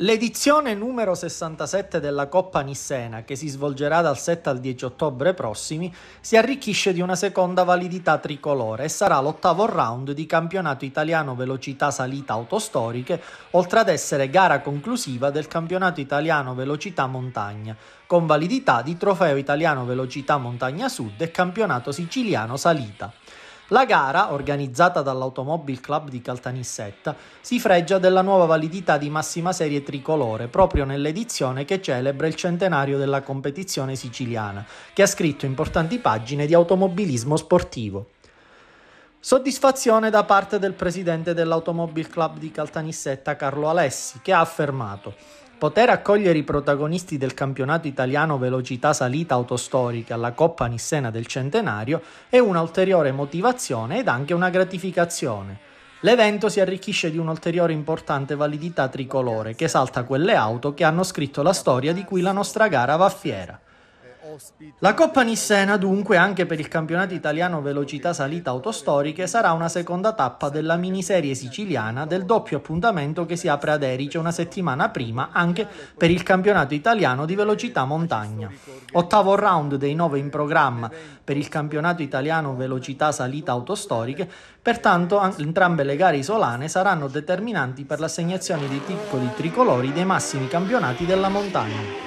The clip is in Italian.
L'edizione numero 67 della Coppa Nissena, che si svolgerà dal 7 al 10 ottobre prossimi, si arricchisce di una seconda validità tricolore e sarà l'ottavo round di campionato italiano velocità salita autostoriche, oltre ad essere gara conclusiva del campionato italiano velocità montagna, con validità di trofeo italiano velocità montagna sud e campionato siciliano salita. La gara, organizzata dall'Automobile Club di Caltanissetta, si freggia della nuova validità di massima serie tricolore proprio nell'edizione che celebra il centenario della competizione siciliana, che ha scritto importanti pagine di automobilismo sportivo. Soddisfazione da parte del presidente dell'Automobile Club di Caltanissetta Carlo Alessi, che ha affermato Poter accogliere i protagonisti del campionato italiano velocità salita autostorica alla Coppa Nissena del centenario è un'ulteriore motivazione ed anche una gratificazione. L'evento si arricchisce di un'ulteriore importante validità tricolore che salta quelle auto che hanno scritto la storia di cui la nostra gara va fiera. La Coppa Nissena dunque anche per il campionato italiano velocità salita autostoriche sarà una seconda tappa della miniserie siciliana del doppio appuntamento che si apre ad Erice una settimana prima anche per il campionato italiano di velocità montagna. Ottavo round dei nove in programma per il campionato italiano velocità salita autostoriche, pertanto entrambe le gare isolane saranno determinanti per l'assegnazione dei piccoli tricolori dei massimi campionati della montagna.